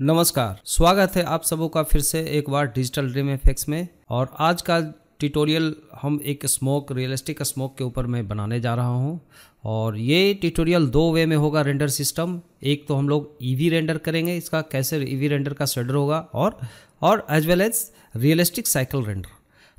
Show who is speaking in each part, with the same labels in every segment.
Speaker 1: नमस्कार स्वागत है आप सबों का फिर से एक बार डिजिटल ड्रीम एफेक्स में और आज का ट्यूटोरियल हम एक स्मोक रियलिस्टिक स्मोक के ऊपर मैं बनाने जा रहा हूं और ये ट्यूटोरियल दो वे में होगा रेंडर सिस्टम एक तो हम लोग ईवी रेंडर करेंगे इसका कैसे ईवी रेंडर का शेडर होगा और और as well as realistic cycle render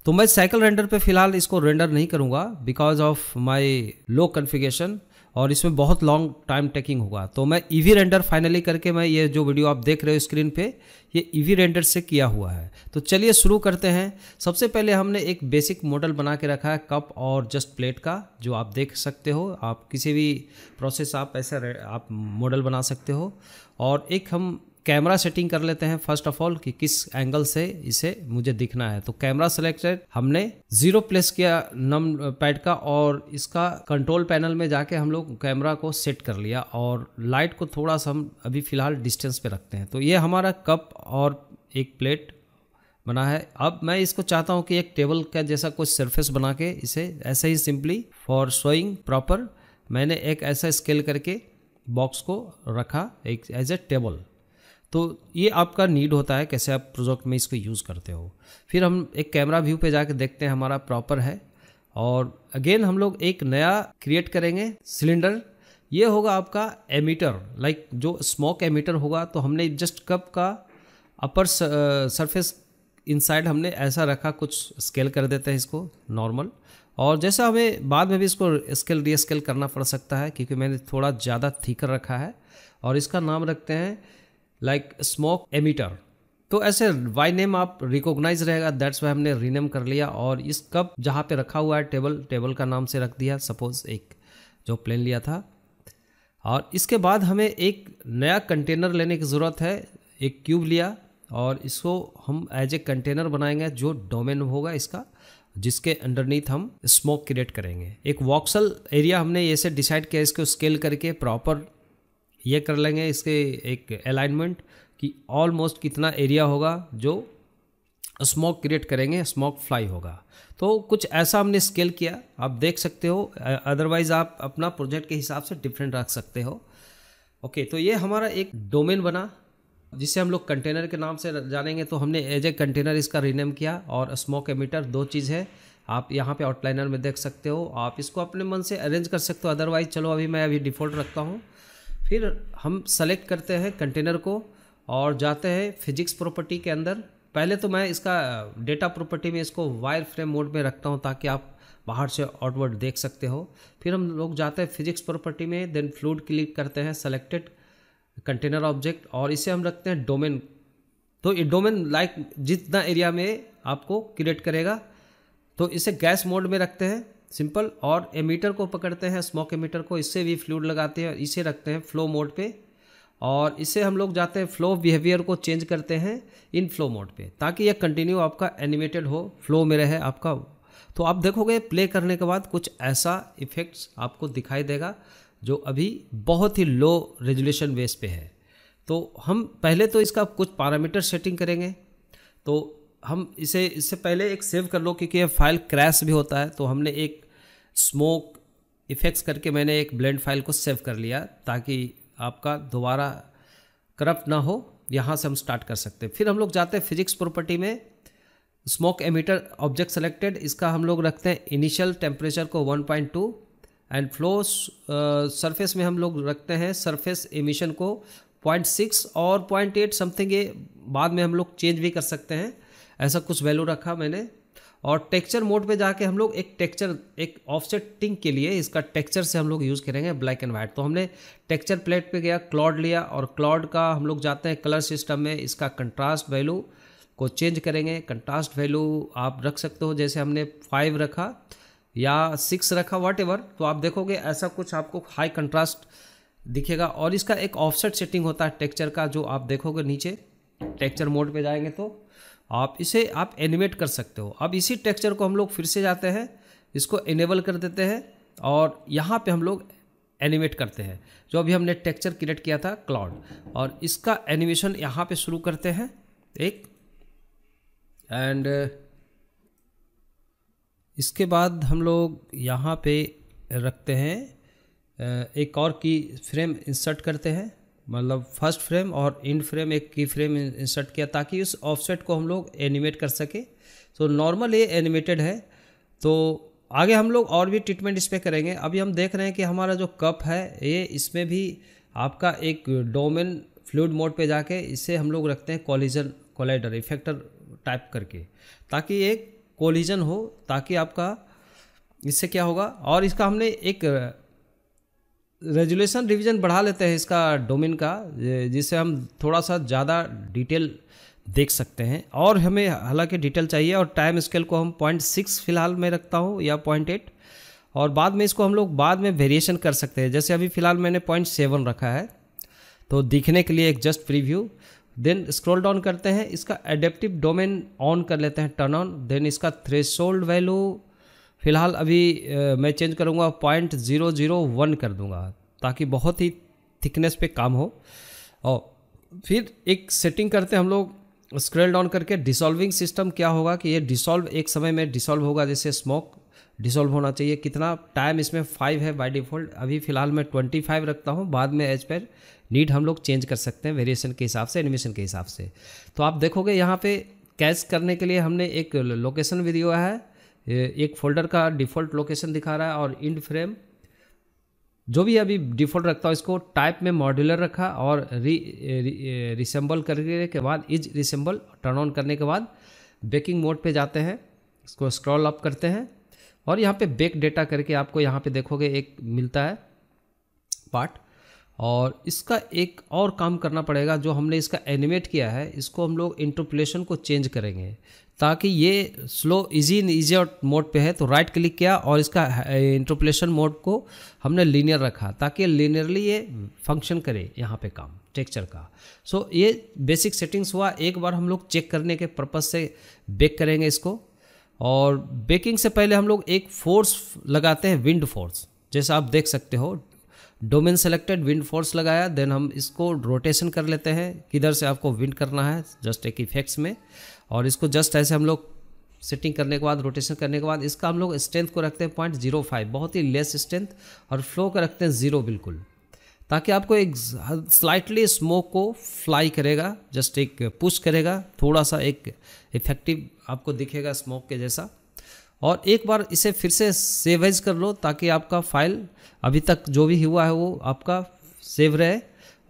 Speaker 1: तो मैं साइकिल रेंडर पे फिलहाल इसको रेंडर नहीं करूँगा because of my low configuration और इसमें बहुत लॉन्ग टाइम टेकिंग होगा तो मैं ईवी रेंडर फाइनली करके मैं ये जो वीडियो आप देख रहे हो स्क्रीन पे ये ईवी e रेंडर से किया हुआ है तो चलिए शुरू करते हैं सबसे पहले हमने एक बेसिक मॉडल बना के रखा है कप और जस्ट प्लेट का जो आप देख सकते हो आप किसी भी प्रोसेस आप ऐसा आप मॉडल बना सकते हो और एक हम कैमरा सेटिंग कर लेते हैं फर्स्ट ऑफ ऑल कि किस एंगल से इसे मुझे दिखना है तो कैमरा सेलेक्टेड हमने जीरो प्लेस किया नम पैड का और इसका कंट्रोल पैनल में जाके हम लोग कैमरा को सेट कर लिया और लाइट को थोड़ा सा हम अभी फिलहाल डिस्टेंस पे रखते हैं तो ये हमारा कप और एक प्लेट बना है अब मैं इसको चाहता हूँ कि एक टेबल का जैसा कुछ सरफेस बना के इसे ऐसे ही सिंपली फॉर शोइंग प्रॉपर मैंने एक ऐसा स्केल करके बॉक्स को रखा एक एज ए टेबल तो ये आपका नीड होता है कैसे आप प्रोजेक्ट में इसको यूज़ करते हो फिर हम एक कैमरा व्यू पे जाके देखते हैं हमारा प्रॉपर है और अगेन हम लोग एक नया क्रिएट करेंगे सिलेंडर ये होगा आपका एमीटर लाइक जो स्मोक एमीटर होगा तो हमने जस्ट कप का अपर सरफेस इनसाइड हमने ऐसा रखा कुछ स्केल कर देते हैं इसको नॉर्मल और जैसा हमें बाद में भी इसको स्केल रीस्केल करना पड़ सकता है क्योंकि मैंने थोड़ा ज़्यादा थीकर रखा है और इसका नाम रखते हैं लाइक स्मोक एमिटर तो ऐसे वाई नेम आप रिकॉग्नाइज रहेगा दैट्स वाई हमने रीनेम कर लिया और इस कप जहाँ पे रखा हुआ है टेबल टेबल का नाम से रख दिया सपोज एक जो प्लेन लिया था और इसके बाद हमें एक नया कंटेनर लेने की ज़रूरत है एक क्यूब लिया और इसको हम एज ए कंटेनर बनाएंगे जो डोमेन होगा इसका जिसके अंडरनीथ हम स्मोक क्रिएट करेंगे एक वॉक्सल एरिया हमने ऐसे डिसाइड किया इसको स्केल करके प्रॉपर ये कर लेंगे इसके एक अलाइनमेंट कि ऑलमोस्ट कितना एरिया होगा जो स्मोक क्रिएट करेंगे स्मोक फ्लाई होगा तो कुछ ऐसा हमने स्केल किया आप देख सकते हो अदरवाइज़ आप अपना प्रोजेक्ट के हिसाब से डिफरेंट रख सकते हो ओके तो ये हमारा एक डोमेन बना जिसे हम लोग कंटेनर के नाम से जानेंगे तो हमने एज ए कंटेनर इसका रीनेम किया और स्मोक एमिटर दो चीज़ है आप यहाँ पे आउटलाइनर में देख सकते हो आप इसको अपने मन से अरेंज कर सकते हो अदरवाइज चलो अभी मैं अभी डिफ़ॉल्ट रखता हूँ फिर हम सेलेक्ट करते हैं कंटेनर को और जाते हैं फिजिक्स प्रॉपर्टी के अंदर पहले तो मैं इसका डेटा प्रॉपर्टी में इसको वायर फ्रेम मोड में रखता हूँ ताकि आप बाहर से आउटवर्ड देख सकते हो फिर हम लोग जाते हैं फिजिक्स प्रॉपर्टी में देन फ्लूड क्लिक करते हैं सेलेक्टेड कंटेनर ऑब्जेक्ट और इसे हम रखते हैं डोमेन तो ये डोमेन लाइक जितना एरिया में आपको क्रिएट करेगा तो इसे गैस मोड में रखते हैं सिंपल और एमीटर को पकड़ते हैं स्मोक एमीटर को इससे भी फ्लूड लगाते हैं इसे रखते हैं फ्लो मोड पे और इससे हम लोग जाते हैं फ्लो बिहेवियर को चेंज करते हैं इन फ्लो मोड पे ताकि यह कंटिन्यू आपका एनिमेटेड हो फ्लो में रहे आपका तो आप देखोगे प्ले करने के बाद कुछ ऐसा इफ़ेक्ट्स आपको दिखाई देगा जो अभी बहुत ही लो रेजुलेशन बेस पे है तो हम पहले तो इसका कुछ पैरामीटर सेटिंग करेंगे तो हम इसे इससे पहले एक सेव कर लो क्योंकि यह फाइल क्रैश भी होता है तो हमने एक स्मोक इफेक्ट्स करके मैंने एक ब्लेंड फाइल को सेव कर लिया ताकि आपका दोबारा करप्ट ना हो यहाँ से हम स्टार्ट कर सकते हैं फिर हम लोग जाते हैं फिजिक्स प्रॉपर्टी में स्मोक एमिटर ऑब्जेक्ट सेलेक्टेड इसका हम लोग रखते हैं इनिशियल टेम्परेचर को 1.2 एंड फ्लो सरफेस में हम लोग रखते हैं सरफेस एमिशन को 0.6 और 0.8 समथिंग ये बाद में हम लोग चेंज भी कर सकते हैं ऐसा कुछ वैल्यू रखा मैंने और टेक्सचर मोड पे जाके हम लोग एक टेक्सचर एक ऑफसेटिंग के लिए इसका टेक्सचर से हम लोग यूज़ करेंगे ब्लैक एंड वाइट तो हमने टेक्सचर प्लेट पे गया क्लॉड लिया और क्लॉड का हम लोग जाते हैं कलर सिस्टम में इसका कंट्रास्ट वैल्यू को चेंज करेंगे कंट्रास्ट वैल्यू आप रख सकते हो जैसे हमने फाइव रखा या सिक्स रखा वाट तो आप देखोगे ऐसा कुछ आपको हाई कंट्रास्ट दिखेगा और इसका एक ऑफसेट सेटिंग होता है टेक्चर का जो आप देखोगे नीचे टेक्चर मोड पे जाएंगे तो आप इसे आप एनिमेट कर सकते हो अब इसी टेक्सचर को हम लोग फिर से जाते हैं इसको इनेबल कर देते हैं और यहाँ पे हम लोग एनिमेट करते हैं जो अभी हमने टेक्सचर क्रिएट किया था क्लाउड और इसका एनिमेशन यहाँ पे शुरू करते हैं एक एंड इसके बाद हम लोग यहाँ पे रखते हैं एक और की फ्रेम इंसर्ट करते हैं मतलब फर्स्ट फ्रेम और इंड फ्रेम एक की फ्रेम इंसर्ट किया ताकि उस ऑफसेट को हम लोग एनिमेट कर सकें तो नॉर्मल ये एनिमेटेड है तो आगे हम लोग और भी ट्रीटमेंट इस पर करेंगे अभी हम देख रहे हैं कि हमारा जो कप है ये इसमें भी आपका एक डोमेन फ्लूड मोड पे जाके इसे हम लोग रखते हैं कॉलिजन कोलाइडर इफेक्टर टाइप करके ताकि एक कोलिजन हो ताकि आपका इससे क्या होगा और इसका हमने एक रेजुलेशन रिवीजन बढ़ा लेते हैं इसका डोमेन का जिससे हम थोड़ा सा ज़्यादा डिटेल देख सकते हैं और हमें हालांकि डिटेल चाहिए और टाइम स्केल को हम पॉइंट सिक्स फिलहाल में रखता हूँ या पॉइंट एट और बाद में इसको हम लोग बाद में वेरिएशन कर सकते हैं जैसे अभी फ़िलहाल मैंने पॉइंट सेवन रखा है तो दिखने के लिए एक just preview then scroll down करते हैं इसका एडेप्टिव डोमेन ऑन कर लेते हैं टर्न ऑन देन इसका थ्रेशोल्ड वैल्यू फ़िलहाल अभी आ, मैं चेंज करूँगा पॉइंट ज़ीरो ज़ीरो वन कर दूँगा ताकि बहुत ही थिकनेस पे काम हो और फिर एक सेटिंग करते हम लोग स्क्रेल डाउन करके डिसॉल्विंग सिस्टम क्या होगा कि ये डिसॉल्व एक समय में डिसॉल्व होगा जैसे स्मोक डिसॉल्व होना चाहिए कितना टाइम इसमें फाइव है बाय डिफ़ॉल्ट अभी फ़िलहाल मैं ट्वेंटी फाइव रखता हूँ बाद में एज पर नीड हम लोग चेंज कर सकते हैं वेरिएशन के हिसाब से एनिमेशन के हिसाब से तो आप देखोगे यहाँ पे कैच करने के लिए हमने एक लोकेशन भी दिया है एक फोल्डर का डिफ़ॉल्ट लोकेशन दिखा रहा है और इंड फ्रेम जो भी अभी डिफ़ॉल्ट रखता हूँ इसको टाइप में मॉड्यूलर रखा और री रिसम्बल करने के बाद इज रिसम्बल टर्न ऑन करने के बाद बेकिंग मोड पे जाते हैं इसको स्क्रॉल अप करते हैं और यहाँ पे बेक डेटा करके आपको यहाँ पे देखोगे एक मिलता है पार्ट और इसका एक और काम करना पड़ेगा जो हमने इसका एनिमेट किया है इसको हम लोग इंटरपोलेशन को चेंज करेंगे ताकि ये slow easy and easy mode पे है तो राइट क्लिक किया और इसका इंटरपोलेशन मोड को हमने लीनियर रखा ताकि लीनियरली ये फंक्शन करे यहाँ पे काम टेक्चर का सो so, ये बेसिक सेटिंग्स हुआ एक बार हम लोग चेक करने के पर्पज़ से बेक करेंगे इसको और बेकिंग से पहले हम लोग एक फोर्स लगाते हैं विंड फोर्स जैसा आप देख सकते हो डोमेन सेलेक्टेड विंड फोर्स लगाया देन हम इसको रोटेशन कर लेते हैं किधर से आपको विंड करना है जस्ट एक इफेक्ट्स में और इसको जस्ट ऐसे हम लोग सेटिंग करने के बाद रोटेशन करने के बाद इसका हम लोग स्ट्रेंथ को रखते हैं पॉइंट जीरो फाइव बहुत ही लेस स्ट्रेंथ और फ्लो का रखते हैं ज़ीरो बिल्कुल ताकि आपको एक स्लाइटली स्मोक को फ्लाई करेगा जस्ट एक पुश करेगा थोड़ा सा एक इफेक्टिव आपको दिखेगा स्मोक के जैसा और एक बार इसे फिर से सेवेज कर लो ताकि आपका फाइल अभी तक जो भी हुआ है वो आपका सेव रहे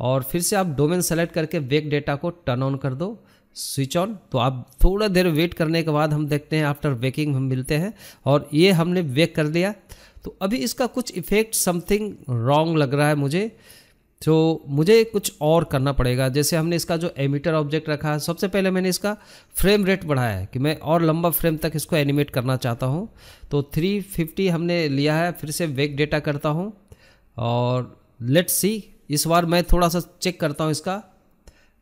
Speaker 1: और फिर से आप डोमेन सेलेक्ट करके वेक डेटा को टर्न ऑन कर दो स्विच ऑन तो आप थोड़ा देर वेट करने के बाद हम देखते हैं आफ्टर वेकिंग हम मिलते हैं और ये हमने वेक कर लिया तो अभी इसका कुछ इफ़ेक्ट समथिंग रॉन्ग लग रहा है मुझे तो मुझे कुछ और करना पड़ेगा जैसे हमने इसका जो एमिटर ऑब्जेक्ट रखा है सबसे पहले मैंने इसका फ्रेम रेट बढ़ाया है कि मैं और लंबा फ्रेम तक इसको एनिमेट करना चाहता हूँ तो 350 हमने लिया है फिर से वेक डेटा करता हूँ और लेट्स सी इस बार मैं थोड़ा सा चेक करता हूँ इसका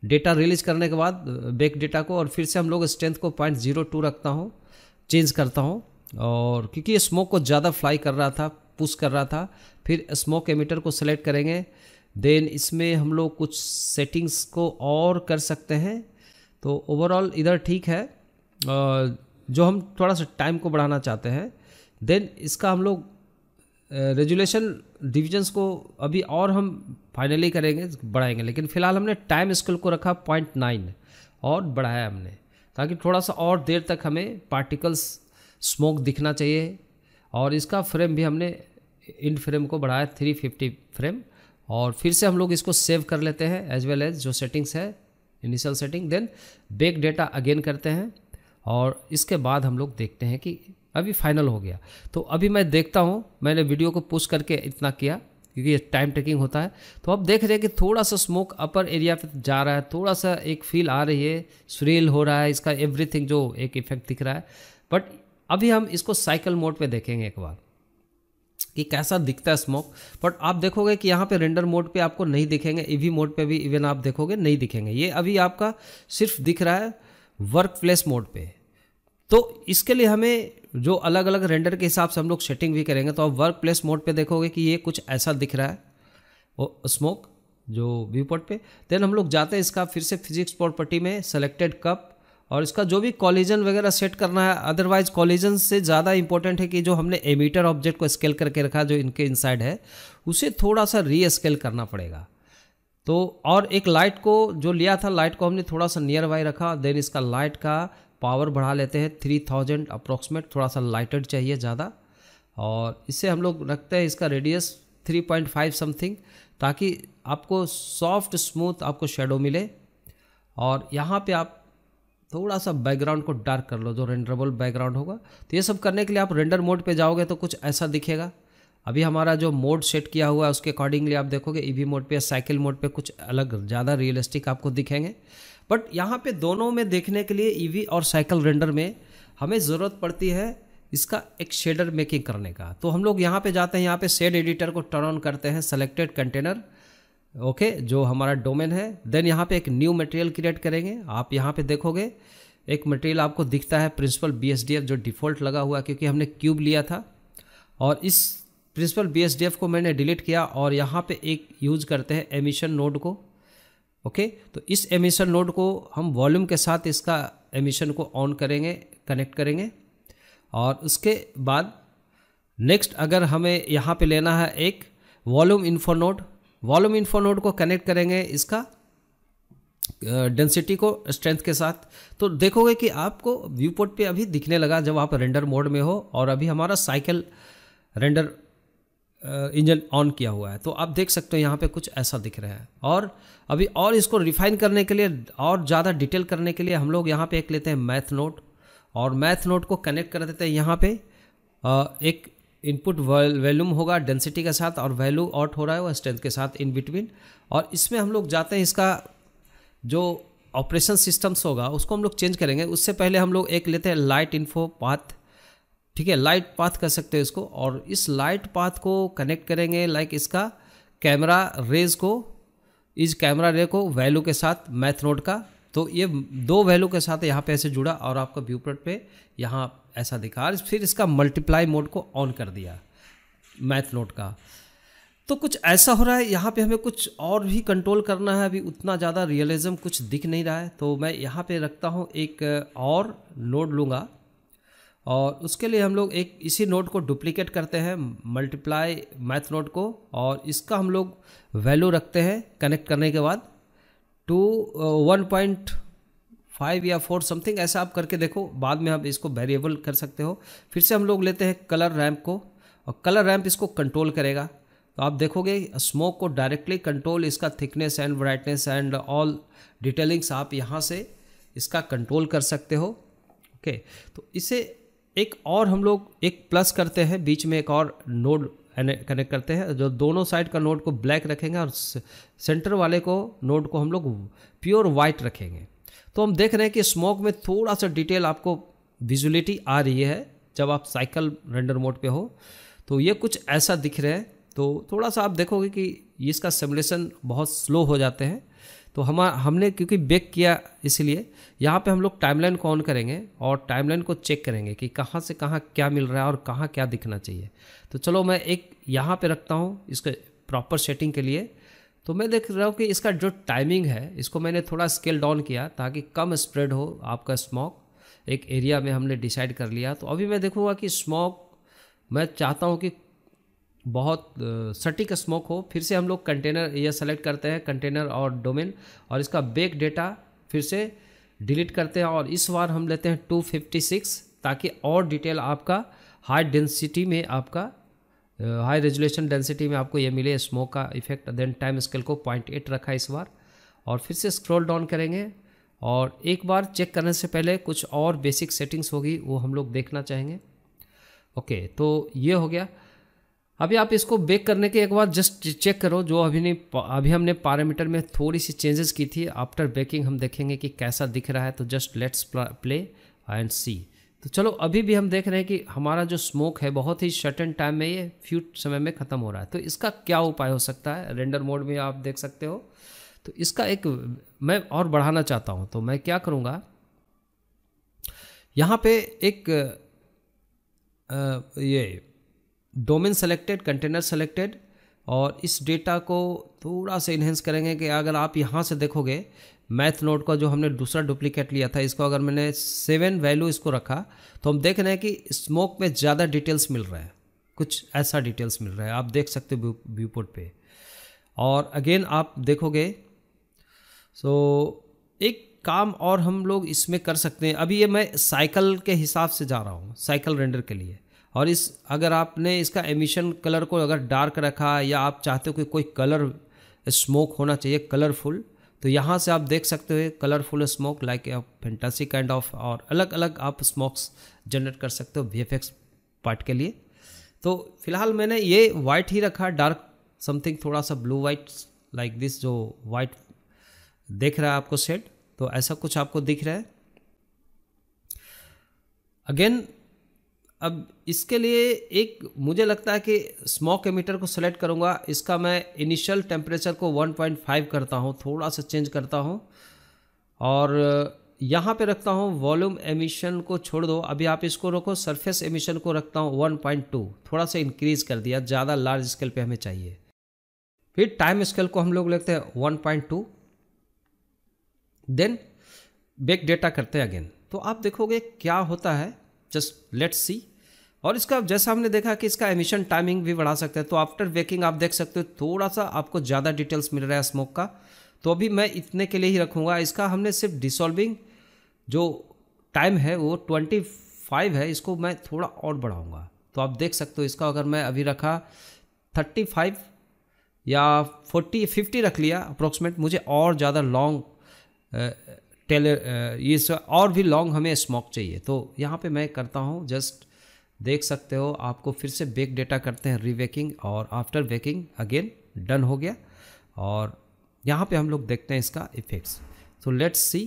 Speaker 1: डेटा रिलीज करने के बाद बैक डेटा को और फिर से हम लोग स्ट्रेंथ को पॉइंट जीरो टू रखता हूँ चेंज करता हूँ और क्योंकि ये स्मोक को ज़्यादा फ्लाई कर रहा था पुश कर रहा था फिर स्मोक एमिटर को सेलेक्ट करेंगे देन इसमें हम लोग कुछ सेटिंग्स को और कर सकते हैं तो ओवरऑल इधर ठीक है जो हम थोड़ा सा टाइम को बढ़ाना चाहते हैं देन इसका हम लोग रेजुलेशन डिविजन्स को अभी और हम फाइनली करेंगे बढ़ाएंगे लेकिन फिलहाल हमने टाइम स्केल को रखा पॉइंट नाइन और बढ़ाया हमने ताकि थोड़ा सा और देर तक हमें पार्टिकल्स स्मोक दिखना चाहिए और इसका फ्रेम भी हमने इन फ्रेम को बढ़ाया थ्री फिफ्टी फ्रेम और फिर से हम लोग इसको सेव कर लेते हैं एज वेल एज जो सेटिंग्स है initial setting then bake data again करते हैं और इसके बाद हम लोग देखते हैं कि अभी फाइनल हो गया तो अभी मैं देखता हूँ मैंने वीडियो को पुश करके इतना किया क्योंकि टाइम टेकिंग होता है तो आप देख रहे हैं कि थोड़ा सा स्मोक अपर एरिया पे जा रहा है थोड़ा सा एक फील आ रही है सुरील हो रहा है इसका एवरीथिंग जो एक इफेक्ट दिख रहा है बट अभी हम इसको साइकिल मोड पे देखेंगे एक बार कि कैसा दिखता है स्मोक बट आप देखोगे कि यहाँ पे रेंडर मोड पे आपको नहीं दिखेंगे ईवी e मोड पे भी इवन आप देखोगे नहीं दिखेंगे ये अभी आपका सिर्फ दिख रहा है वर्क प्लेस मोड पे तो इसके लिए हमें जो अलग अलग रेंडर के हिसाब से हम लोग सेटिंग भी करेंगे तो आप वर्क प्लेस मोड पर देखोगे कि ये कुछ ऐसा दिख रहा है वो स्मोक जो व्यू पॉइंट पे देन हम लोग जाते हैं इसका फिर से फिजिक्स प्रॉपर्टी में सेलेक्टेड कप और इसका जो भी कॉलिजन वगैरह सेट करना है अदरवाइज कॉलिजन से ज़्यादा इंपॉर्टेंट है कि जो हमने एमीटर ऑब्जेक्ट को स्केल करके रखा जो इनके इनसाइड है उसे थोड़ा सा री स्केल करना पड़ेगा तो और एक लाइट को जो लिया था लाइट को हमने थोड़ा सा नियर बाई रखा देन इसका लाइट का पावर बढ़ा लेते हैं थ्री थाउजेंड अप्रोक्सीमेट थोड़ा सा लाइटर चाहिए ज़्यादा और इससे हम लोग रखते हैं इसका radius three point five something ताकि आपको सॉफ्ट स्मूथ आपको शेडो मिले और यहाँ पे आप थोड़ा सा बैकग्राउंड को डार्क कर लो जो रेंडरेबल बैकग्राउंड होगा तो ये सब करने के लिए आप रेंडर मोड पर जाओगे तो कुछ ऐसा दिखेगा अभी हमारा जो मोड सेट किया हुआ है उसके अकॉर्डिंगली आप देखोगे ई मोड पर या साइकिल मोड पर कुछ अलग ज़्यादा रियलिस्टिक आपको दिखेंगे बट यहाँ पे दोनों में देखने के लिए ईवी e और साइकिल रेंडर में हमें ज़रूरत पड़ती है इसका एक शेडर मेकिंग करने का तो हम लोग यहाँ पे जाते हैं यहाँ पे शेड एडिटर को टर्न ऑन करते हैं सेलेक्टेड कंटेनर ओके जो हमारा डोमेन है देन यहाँ पे एक न्यू मटेरियल क्रिएट करेंगे आप यहाँ पे देखोगे एक मटेरियल आपको दिखता है प्रिंसिपल बी जो डिफ़ॉल्ट लगा हुआ क्योंकि हमने क्यूब लिया था और इस प्रिंसिपल बी को मैंने डिलीट किया और यहाँ पर एक यूज करते हैं एमिशन नोड को ओके तो इस एमिशन नोड को हम वॉल्यूम के साथ इसका एमिशन को ऑन करेंगे कनेक्ट करेंगे और उसके बाद नेक्स्ट अगर हमें यहाँ पे लेना है एक volume info node volume info node को कनेक्ट करेंगे इसका डेंसिटी को स्ट्रेंथ के साथ तो देखोगे कि आपको व्यू पे अभी दिखने लगा जब आप रेंडर मोड में हो और अभी हमारा साइकिल रेंडर इंजन ऑन किया हुआ है तो आप देख सकते हो यहाँ पे कुछ ऐसा दिख रहा है और अभी और इसको रिफाइन करने के लिए और ज़्यादा डिटेल करने के लिए हम लोग यहाँ पे एक लेते हैं मैथ नोट और मैथ नोट को कनेक्ट कर देते हैं यहाँ पे एक इनपुट वैल्यूम होगा डेंसिटी के साथ और वैल्यू आउट हो रहा है वह स्ट्रेंथ के साथ इन बिटवीन और इसमें हम लोग जाते हैं इसका जो ऑपरेशन सिस्टम्स होगा उसको हम लोग चेंज करेंगे उससे पहले हम लोग एक लेते हैं लाइट इन्फो पाथ ठीक है लाइट पाथ कर सकते हैं इसको और इस लाइट पाथ को कनेक्ट करेंगे लाइक इसका कैमरा रेज को इस कैमरा रे को वैल्यू के साथ मैथ नोड का तो ये दो वैल्यू के साथ यहाँ पे ऐसे जुड़ा और आपका व्यूपट पे यहाँ ऐसा दिखा और फिर इसका मल्टीप्लाई मोड को ऑन कर दिया मैथ नोट का तो कुछ ऐसा हो रहा है यहाँ पे हमें कुछ और भी कंट्रोल करना है अभी उतना ज़्यादा रियलिज्म कुछ दिख नहीं रहा है तो मैं यहाँ पे रखता हूँ एक और नोड लूँगा और उसके लिए हम लोग एक इसी नोट को डुप्लीकेट करते हैं मल्टीप्लाई मैथ नोट को और इसका हम लोग वैल्यू रखते हैं कनेक्ट करने के बाद टू वन पॉइंट फाइव या फोर समथिंग ऐसा आप करके देखो बाद में आप इसको वेरिएबल कर सकते हो फिर से हम लोग लेते हैं कलर रैम्प को और कलर रैम्प इसको कंट्रोल करेगा तो आप देखोगे स्मोक को डायरेक्टली कंट्रोल इसका thickness and brightness and all detailings आप यहाँ से इसका कंट्रोल कर सकते हो ओके okay, तो इसे एक और हम लोग एक प्लस करते हैं बीच में एक और नोड कनेक्ट करते हैं जो दोनों साइड का नोड को ब्लैक रखेंगे और सेंटर वाले को नोड को हम लोग प्योर वाइट रखेंगे तो हम देख रहे हैं कि स्मोक में थोड़ा सा डिटेल आपको विजुअलिटी आ रही है जब आप साइकिल रेंडर मोड पे हो तो ये कुछ ऐसा दिख रहा है तो थोड़ा सा आप देखोगे कि इसका सिमुलेशन बहुत स्लो हो जाते हैं तो हम हमने क्योंकि बेक किया इसलिए यहाँ पे हम लोग टाइमलाइन को ऑन करेंगे और टाइमलाइन को चेक करेंगे कि कहाँ से कहाँ क्या मिल रहा है और कहाँ क्या दिखना चाहिए तो चलो मैं एक यहाँ पे रखता हूँ इसके प्रॉपर सेटिंग के लिए तो मैं देख रहा हूँ कि इसका जो टाइमिंग है इसको मैंने थोड़ा स्केल डाउन किया ताकि कम स्प्रेड हो आपका स्मोक एक एरिया में हमने डिसाइड कर लिया तो अभी मैं देखूँगा कि स्मोक मैं चाहता हूँ कि बहुत सटीक स्मोक हो फिर से हम लोग कंटेनर यह सेलेक्ट करते हैं कंटेनर और डोमेन और इसका बेक डेटा फिर से डिलीट करते हैं और इस बार हम लेते हैं 256 ताकि और डिटेल आपका हाई डेंसिटी में आपका हाई रेजुलेशन डेंसिटी में आपको यह मिले स्मोक का इफेक्ट देन टाइम स्केल को पॉइंट एट रखा इस बार और फिर से स्क्रॉल डाउन करेंगे और एक बार चेक करने से पहले कुछ और बेसिक सेटिंग्स होगी वो हम लोग देखना चाहेंगे ओके तो ये हो गया अभी आप इसको बेक करने के एक बार जस्ट चेक करो जो अभी नहीं अभी हमने पैरामीटर में थोड़ी सी चेंजेस की थी आफ्टर बेकिंग हम देखेंगे कि कैसा दिख रहा है तो just let's play and see तो चलो अभी भी हम देख रहे हैं कि हमारा जो स्मोक है बहुत ही शर्टन टाइम में ये फ्यू समय में ख़त्म हो रहा है तो इसका क्या उपाय हो सकता है रेंडर मोड में आप देख सकते हो तो इसका एक मैं और बढ़ाना चाहता हूँ तो मैं क्या करूँगा यहाँ पे एक आ, ये डोमेन सेलेक्टेड कंटेनर सेलेक्टेड और इस डेटा को थोड़ा सा इन्हेंस करेंगे कि अगर आप यहाँ से देखोगे मैथ नोट का जो हमने दूसरा डुप्लीकेट लिया था इसको अगर मैंने सेवन वैल्यू इसको रखा तो हम देख रहे हैं कि स्मोक में ज़्यादा डिटेल्स मिल रहा है कुछ ऐसा डिटेल्स मिल रहा है आप देख सकते हो व्यू पोर्ट पर और अगेन आप देखोगे सो so, एक काम और हम लोग इसमें कर सकते हैं अभी ये मैं साइकिल के हिसाब से जा रहा हूँ साइकिल रेंडर के लिए और इस अगर आपने इसका एमिशन कलर को अगर डार्क रखा या आप चाहते हो कि कोई कलर स्मोक होना चाहिए कलरफुल तो यहाँ से आप देख सकते हो colourful smoke like a fantasy kind of और अलग अलग आप स्मोक्स जनरेट कर सकते हो वी पार्ट के लिए तो फिलहाल मैंने ये वाइट ही रखा डार्क समथिंग थोड़ा सा ब्लू वाइट लाइक दिस जो वाइट देख रहा है आपको सेट तो ऐसा कुछ आपको दिख रहा है अगेन अब इसके लिए एक मुझे लगता है कि स्मोक एमीटर को सेलेक्ट करूँगा इसका मैं इनिशियल टेम्परेचर को 1.5 करता हूँ थोड़ा सा चेंज करता हूँ और यहाँ पे रखता हूँ वॉल्यूम एमिशन को छोड़ दो अभी आप इसको रखो सरफेस एमिशन को रखता हूँ 1.2 थोड़ा सा इंक्रीज़ कर दिया ज़्यादा लार्ज स्केल पे हमें चाहिए फिर टाइम स्केल को हम लोग लेते हैं 1.2 देन बैक डेटा करते हैं अगेन तो आप देखोगे क्या होता है जस्ट लेट्स सी और इसका जैसा हमने देखा कि इसका एमिशन टाइमिंग भी बढ़ा सकते हैं तो आफ्टर वेकिंग आप देख सकते हो थोड़ा सा आपको ज़्यादा डिटेल्स मिल रहा है स्मोक का तो अभी मैं इतने के लिए ही रखूँगा इसका हमने सिर्फ डिसॉल्विंग जो टाइम है वो ट्वेंटी फाइव है इसको मैं थोड़ा और बढ़ाऊँगा तो आप देख सकते हो इसका अगर मैं अभी रखा थर्टी फाइव या फोर्टी फिफ्टी रख लिया अप्रोक्सीमेट मुझे और ज़्यादा लॉन्ग टेलर uh, ये सब और भी लॉन्ग हमें स्मोक चाहिए तो यहाँ पे मैं करता हूँ जस्ट देख सकते हो आपको फिर से बेक डेटा करते हैं रीवेकिंग और आफ्टर वेकिंग अगेन डन हो गया और यहाँ पे हम लोग देखते हैं इसका इफेक्ट्स तो लेट्स सी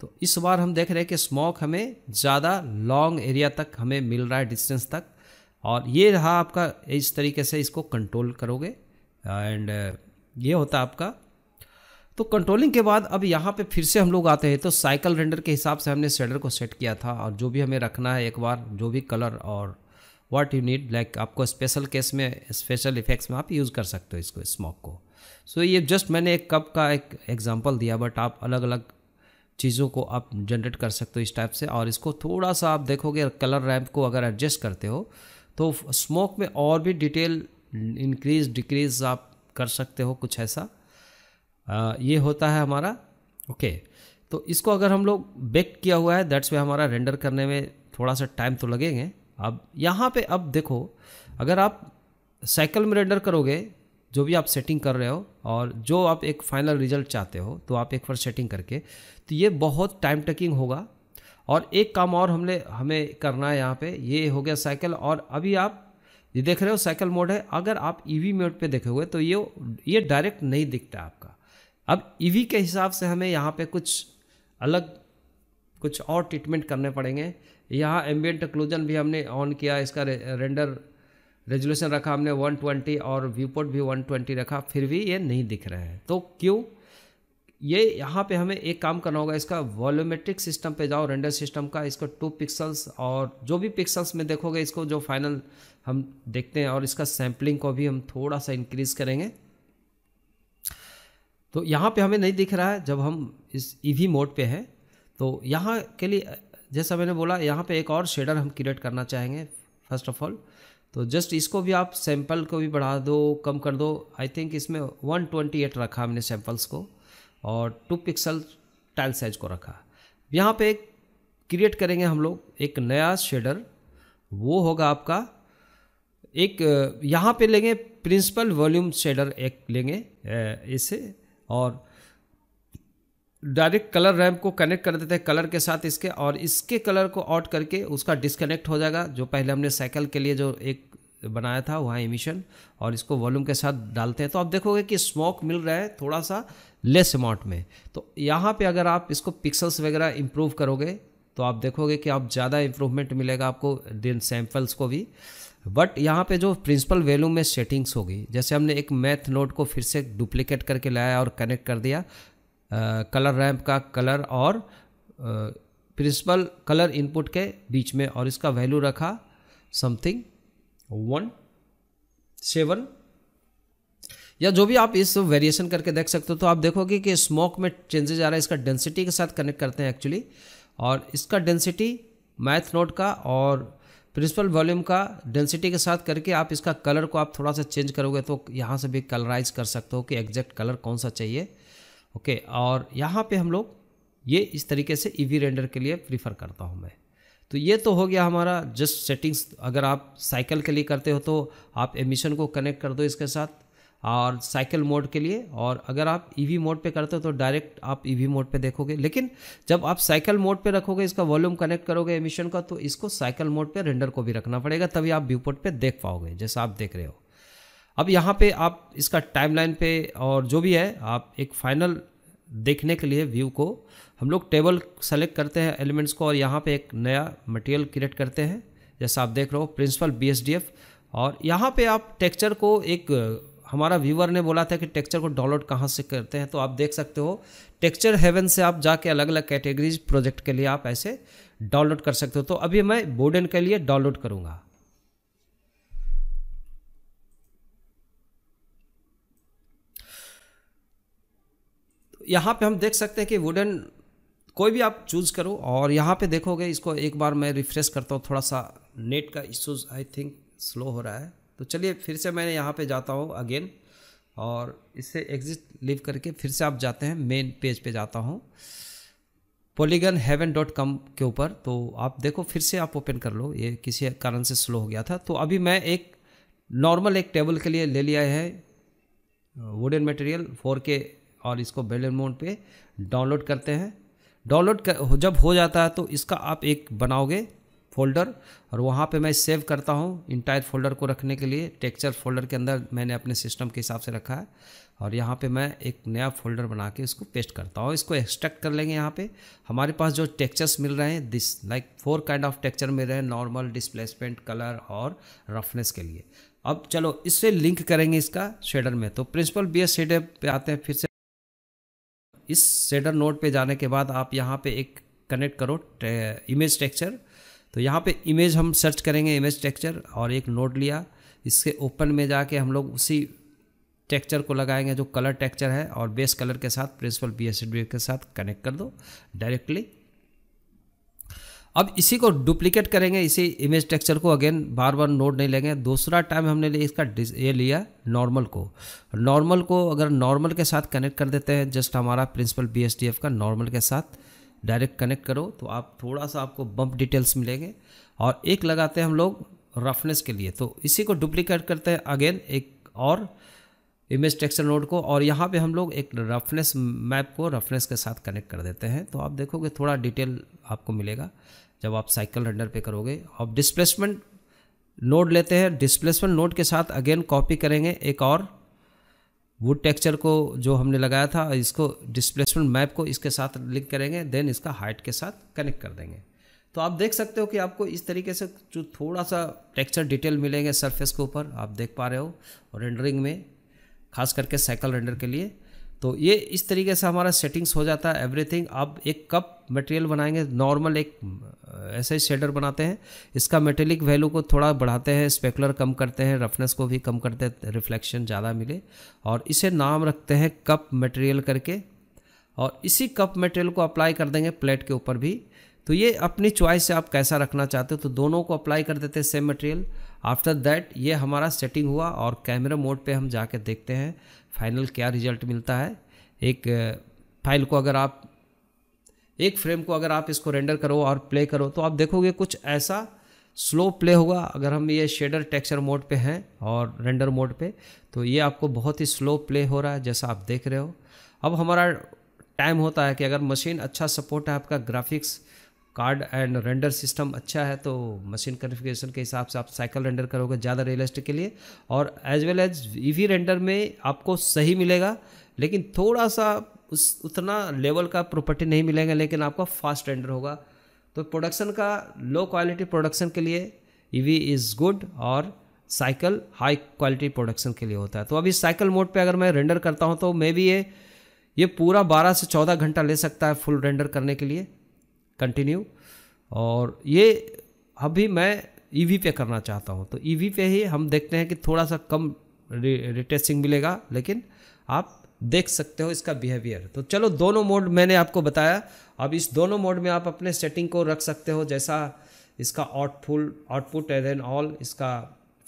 Speaker 1: तो इस बार हम देख रहे हैं कि स्मोक हमें ज़्यादा लॉन्ग एरिया तक हमें मिल रहा है डिस्टेंस तक और ये रहा आपका इस तरीके से इसको कंट्रोल करोगे एंड uh, ये होता आपका तो कंट्रोलिंग के बाद अब यहाँ पे फिर से हम लोग आते हैं तो साइकिल रेंडर के हिसाब से हमने शेडर को सेट किया था और जो भी हमें रखना है एक बार जो भी कलर और वाट यू नीड लाइक आपको स्पेशल केस में स्पेशल इफेक्ट्स में आप यूज़ कर सकते हो इसको स्मोक को सो so, ये जस्ट मैंने एक कप का एक एग्जाम्पल दिया बट आप अलग अलग चीज़ों को आप जनरेट कर सकते हो इस टाइप से और इसको थोड़ा सा आप देखोगे कलर रैम्प को अगर एडजस्ट करते हो तो स्मोक में और भी डिटेल इंक्रीज डिक्रीज आप कर सकते हो कुछ ऐसा ये होता है हमारा ओके तो इसको अगर हम लोग बेक किया हुआ है दैट्स वे हमारा रेंडर करने में थोड़ा सा टाइम तो लगेंगे अब यहाँ पे अब देखो अगर आप साइकिल में रेंडर करोगे जो भी आप सेटिंग कर रहे हो और जो आप एक फाइनल रिजल्ट चाहते हो तो आप एक बार सेटिंग करके तो ये बहुत टाइम टेकिंग होगा और एक काम और हमने हमें करना है यहाँ पे ये हो गया साइकिल और अभी आप ये देख रहे हो साइकिल मोड है अगर आप ई वी मोड पर देखे हुए तो ये ये डायरेक्ट नहीं दिखता आपका अब ईवी के हिसाब से हमें यहाँ पे कुछ अलग कुछ और ट्रीटमेंट करने पड़ेंगे यहाँ एम्बियट क्लोजन भी हमने ऑन किया इसका रेंडर रेजोल्यूशन रखा हमने 120 और व्यूपोर्ट भी 120 रखा फिर भी ये नहीं दिख रहे हैं तो क्यों ये यहाँ पे हमें एक काम करना होगा इसका वॉल्यूमेट्रिक सिस्टम पे जाओ रेंडर सिस्टम का इसको टू पिक्सल्स और जो भी पिक्सल्स में देखोगे इसको जो फाइनल हम देखते हैं और इसका सैम्पलिंग को भी हम थोड़ा सा इंक्रीज़ करेंगे तो यहाँ पे हमें नहीं दिख रहा है जब हम इस ईवी e मोड पे हैं तो यहाँ के लिए जैसा मैंने बोला यहाँ पे एक और शेडर हम क्रिएट करना चाहेंगे फर्स्ट ऑफ ऑल तो जस्ट इसको भी आप सैम्पल को भी बढ़ा दो कम कर दो आई थिंक इसमें 128 रखा हमने सैम्पल्स को और टू पिक्सल टाइल साइज को रखा यहाँ पे क्रिएट करेंगे हम लोग एक नया शेडर वो होगा आपका एक यहाँ पे लेंगे प्रिंसिपल वॉल्यूम शेडर एक लेंगे इसे और डायरेक्ट कलर रैम को कनेक्ट कर देते हैं कलर के साथ इसके और इसके कलर को आउट करके उसका डिसकनेक्ट हो जाएगा जो पहले हमने साइकिल के लिए जो एक बनाया था वहाँ इमिशन और इसको वॉल्यूम के साथ डालते हैं तो आप देखोगे कि स्मोक मिल रहा है थोड़ा सा लेस अमाउंट में तो यहाँ पे अगर आप इसको पिक्सल्स वगैरह इम्प्रूव करोगे तो आप देखोगे कि आप ज़्यादा इम्प्रूवमेंट मिलेगा आपको दिन सैम्पल्स को भी बट यहाँ पे जो प्रिंसिपल वैल्यू में सेटिंग्स होगी जैसे हमने एक मैथ नोट को फिर से डुप्लीकेट करके लाया और कनेक्ट कर दिया कलर रैम्प का कलर और प्रिंसिपल कलर इनपुट के बीच में और इसका वैल्यू रखा समथिंग वन सेवन या जो भी आप इस वेरिएशन करके देख सकते हो तो आप देखोगे कि स्मोक में चेंजेज आ रहा है इसका डेंसिटी के साथ कनेक्ट करते हैं एक्चुअली और इसका डेंसिटी मैथ नोट का और प्रिंसिपल वॉल्यूम का डेंसिटी के साथ करके आप इसका कलर को आप थोड़ा सा चेंज करोगे तो यहाँ से भी कलराइज कर सकते हो कि एग्जैक्ट कलर कौन सा चाहिए ओके और यहाँ पे हम लोग ये इस तरीके से ईवी e रेंडर के लिए प्रीफर करता हूँ मैं तो ये तो हो गया हमारा जस्ट सेटिंग्स अगर आप साइकिल के लिए करते हो तो आप एमिशन को कनेक्ट कर दो इसके साथ और साइकिल मोड के लिए और अगर आप ईवी e मोड पे करते हो तो डायरेक्ट आप ईवी e मोड पे देखोगे लेकिन जब आप साइकिल मोड पे रखोगे इसका वॉल्यूम कनेक्ट करोगे एमिशन का तो इसको साइकिल मोड पे रेंडर को भी रखना पड़ेगा तभी आप व्यू पोर्ट पे देख पाओगे जैसा आप देख रहे हो अब यहाँ पे आप इसका टाइमलाइन पे और जो भी है आप एक फाइनल देखने के लिए व्यू को हम लोग टेबल सेलेक्ट करते हैं एलिमेंट्स को और यहाँ पे एक नया मटेरियल क्रिएट करते हैं जैसा आप देख रहे हो प्रिंसिपल बी और यहाँ पे आप टेक्चर को एक हमारा व्यूवर ने बोला था कि टेक्सचर को डाउनलोड कहाँ से करते हैं तो आप देख सकते हो टेक्सचर हेवन से आप जाके अलग अलग कैटेगरीज प्रोजेक्ट के लिए आप ऐसे डाउनलोड कर सकते हो तो अभी मैं बोर्डन के लिए डाउनलोड करूँगा यहाँ पे हम देख सकते हैं कि वुडन कोई भी आप चूज़ करो और यहाँ पे देखोगे इसको एक बार मैं रिफ़्रेश करता हूँ थोड़ा सा नेट का इशूज़ आई थिंक स्लो हो रहा है तो चलिए फिर से मैंने यहाँ पे जाता हूँ अगेन और इसे एग्जिट लिव करके फिर से आप जाते हैं मेन पेज पे जाता हूँ पोलीगन हेवन डॉट कॉम के ऊपर तो आप देखो फिर से आप ओपन कर लो ये किसी कारण से स्लो हो गया था तो अभी मैं एक नॉर्मल एक टेबल के लिए ले लिया है वुडन मटेरियल फोर के और इसको बेलन मोड पे डाउनलोड करते हैं डाउनलोड कर जब हो जाता है तो इसका आप एक बनाओगे फोल्डर और वहाँ पे मैं सेव करता हूँ इंटायर फोल्डर को रखने के लिए टेक्चर फोल्डर के अंदर मैंने अपने सिस्टम के हिसाब से रखा है और यहाँ पे मैं एक नया फोल्डर बना के इसको पेस्ट करता हूँ इसको एक्सट्रैक्ट कर लेंगे यहाँ पे हमारे पास जो टेक्चर्स मिल रहे हैं this like four kind of texture मिल रहे हैं नॉर्मल डिस्प्लेसमेंट कलर और रफनेस के लिए अब चलो इससे लिंक करेंगे इसका शेडर में तो प्रिंसिपल बी एस शेडर पे आते हैं फिर से इस शेडर नोट पे जाने के बाद आप यहाँ पे एक कनेक्ट करो इमेज टेक्चर तो यहाँ पे इमेज हम सर्च करेंगे इमेज टेक्चर और एक नोट लिया इसके ओपन में जाके हम लोग उसी टेक्चर को लगाएंगे जो कलर टेक्चर है और बेस कलर के साथ प्रिंसिपल बी एस के साथ कनेक्ट कर दो डायरेक्टली अब इसी को डुप्लीकेट करेंगे इसी इमेज टेक्चर को अगेन बार बार नोट नहीं लेंगे दूसरा टाइम हमने लिए इसका ये लिया नॉर्मल को नॉर्मल को अगर नॉर्मल के साथ कनेक्ट कर देते हैं जस्ट हमारा प्रिंसिपल बी का नॉर्मल के साथ डायरेक्ट कनेक्ट करो तो आप थोड़ा सा आपको बम्प डिटेल्स मिलेंगे और एक लगाते हैं हम लोग रफनेस के लिए तो इसी को डुप्लीकेट करते हैं अगेन एक और इमेज टेक्सचर नोड को और यहाँ पे हम लोग एक रफनेस मैप को रफनेस के साथ कनेक्ट कर देते हैं तो आप देखोगे थोड़ा डिटेल आपको मिलेगा जब आप साइकिल रेंडर पे करोगे और डिस्प्लेसमेंट नोड लेते हैं डिस्प्लेसमेंट नोड के साथ अगेन कॉपी करेंगे एक और वुड टेक्सचर को जो हमने लगाया था इसको डिस्प्लेसमेंट मैप को इसके साथ लिंक करेंगे देन इसका हाइट के साथ कनेक्ट कर देंगे तो आप देख सकते हो कि आपको इस तरीके से जो थोड़ा सा टेक्सचर डिटेल मिलेंगे सरफेस के ऊपर आप देख पा रहे हो रेंडरिंग में खास करके साइकिल रेंडर के लिए तो ये इस तरीके से हमारा सेटिंग्स हो जाता है एवरीथिंग अब एक कप मटेरियल बनाएंगे नॉर्मल एक ऐसे ही शेडर बनाते हैं इसका मेटेलिक वैल्यू को थोड़ा बढ़ाते हैं स्पेकुलर कम करते हैं रफनेस को भी कम करते हैं रिफ्लेक्शन ज़्यादा मिले और इसे नाम रखते हैं कप मटेरियल करके और इसी कप मटेरियल को अप्लाई कर देंगे प्लेट के ऊपर भी तो ये अपनी चॉइस से आप कैसा रखना चाहते हो तो दोनों को अप्लाई कर देते हैं सेम मटेरियल आफ्टर दैट ये हमारा सेटिंग हुआ और कैमरा मोड पे हम जाके देखते हैं फाइनल क्या रिजल्ट मिलता है एक फाइल को अगर आप एक फ्रेम को अगर आप इसको रेंडर करो और प्ले करो तो आप देखोगे कुछ ऐसा स्लो प्ले होगा अगर हम ये शेडर टेक्सचर मोड पे हैं और रेंडर मोड पे तो ये आपको बहुत ही स्लो प्ले हो रहा है जैसा आप देख रहे हो अब हमारा टाइम होता है कि अगर मशीन अच्छा सपोर्ट है आपका graphics card and render system अच्छा है तो मशीन कन्फिग्रेशन के हिसाब से आप साइकिल रेंडर करोगे ज़्यादा रियलिस्टिक के लिए और as well as E render में आपको सही मिलेगा लेकिन थोड़ा सा उस उतना लेवल का प्रॉपर्टी नहीं मिलेगा लेकिन आपका फास्ट रेंडर होगा तो प्रोडक्शन का लो क्वालिटी प्रोडक्शन के लिए ई इज़ गुड और साइकिल हाई क्वालिटी प्रोडक्शन के लिए होता है तो अभी साइकिल मोड पे अगर मैं रेंडर करता हूँ तो मे भी ये ये पूरा 12 से 14 घंटा ले सकता है फुल रेंडर करने के लिए कंटिन्यू और ये अभी मैं ईवी e पे करना चाहता हूँ तो ईवी e पे ही हम देखते हैं कि थोड़ा सा कम रिटेस्टिंग मिलेगा लेकिन आप देख सकते हो इसका बिहेवियर तो चलो दोनों मोड मैंने आपको बताया अब इस दोनों मोड में आप अपने सेटिंग को रख सकते हो जैसा इसका आउटफुल आउटपुट एज एन ऑल इसका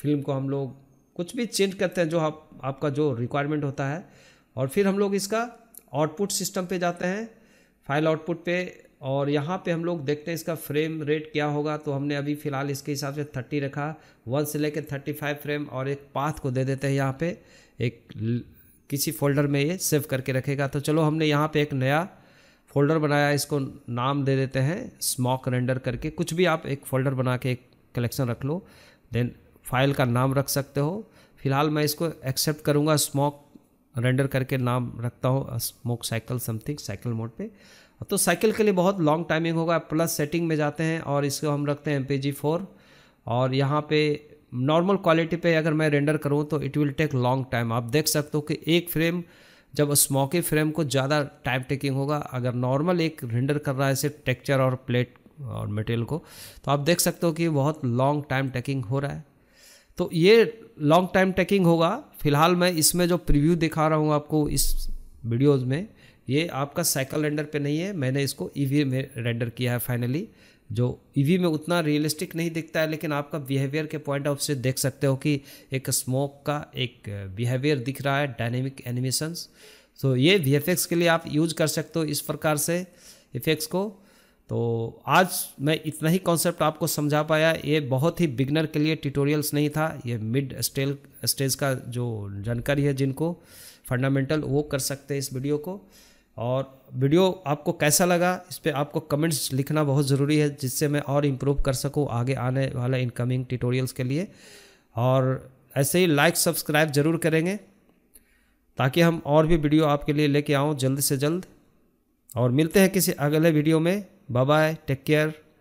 Speaker 1: फिल्म को हम लोग कुछ भी चेंज करते हैं जो आप आपका जो रिक्वायरमेंट होता है और फिर हम लोग इसका आउटपुट सिस्टम पे जाते हैं फाइल आउटपुट पे और यहाँ पे हम लोग देखते हैं इसका फ्रेम रेट क्या होगा तो हमने अभी फ़िलहाल इसके हिसाब से थर्टी रखा वन से लेकर थर्टी फाइव फ्रेम और एक पाथ को दे देते हैं यहाँ पे एक किसी फोल्डर में ये सेव करके रखेगा तो चलो हमने यहाँ पे एक नया फोल्डर बनाया इसको नाम दे देते हैं स्मॉक रेंडर करके कुछ भी आप एक फोल्डर बना के एक कलेक्शन रख लो देन फाइल का नाम रख सकते हो फिलहाल मैं इसको एक्सेप्ट करूँगा स्मॉक रेंडर करके नाम रखता हूँ smoke cycle something cycle mode पे तो साइकिल के लिए बहुत लॉन्ग टाइमिंग होगा प्लस सेटिंग में जाते हैं और इसको हम रखते हैं एम पी जी फोर और यहाँ पे नॉर्मल क्वालिटी पे अगर मैं रेंडर करूँ तो it will take long time आप देख सकते हो कि एक फ्रेम जब स्मोकी फ्रेम को ज़्यादा टाइम टेकिंग होगा अगर नॉर्मल एक रेंडर कर रहा है सिर्फ टेक्चर और प्लेट और मटेरियल को तो आप देख सकते हो कि बहुत लॉन्ग टाइम टेकिंग हो रहा है तो ये लॉन्ग टाइम टेकिंग होगा फिलहाल मैं इसमें जो प्रिव्यू दिखा रहा हूँ आपको इस वीडियोज़ में ये आपका साइकिल रेंडर पे नहीं है मैंने इसको ई e में रेंडर किया है फाइनली जो ई e में उतना रियलिस्टिक नहीं दिखता है लेकिन आपका बिहेवियर के पॉइंट ऑफ से देख सकते हो कि एक स्मोक का एक बिहेवियर दिख रहा है डायनेमिक एनिमेशंस तो ये वी के लिए आप यूज कर सकते हो इस प्रकार से इफेक्ट्स को तो आज मैं इतना ही कॉन्सेप्ट आपको समझा पाया ये बहुत ही बिगनर के लिए ट्यूटोरियल्स नहीं था ये मिड स्टेल स्टेज का जो जानकारी है जिनको फंडामेंटल वो कर सकते हैं इस वीडियो को और वीडियो आपको कैसा लगा इस पर आपको कमेंट्स लिखना बहुत ज़रूरी है जिससे मैं और इम्प्रूव कर सकूँ आगे आने वाले इनकमिंग ट्यूटोरियल्स के लिए और ऐसे ही लाइक सब्सक्राइब ज़रूर करेंगे ताकि हम और भी वीडियो आपके लिए लेके आऊँ जल्द से जल्द और मिलते हैं किसी अगले वीडियो में बाय बाय टेक केयर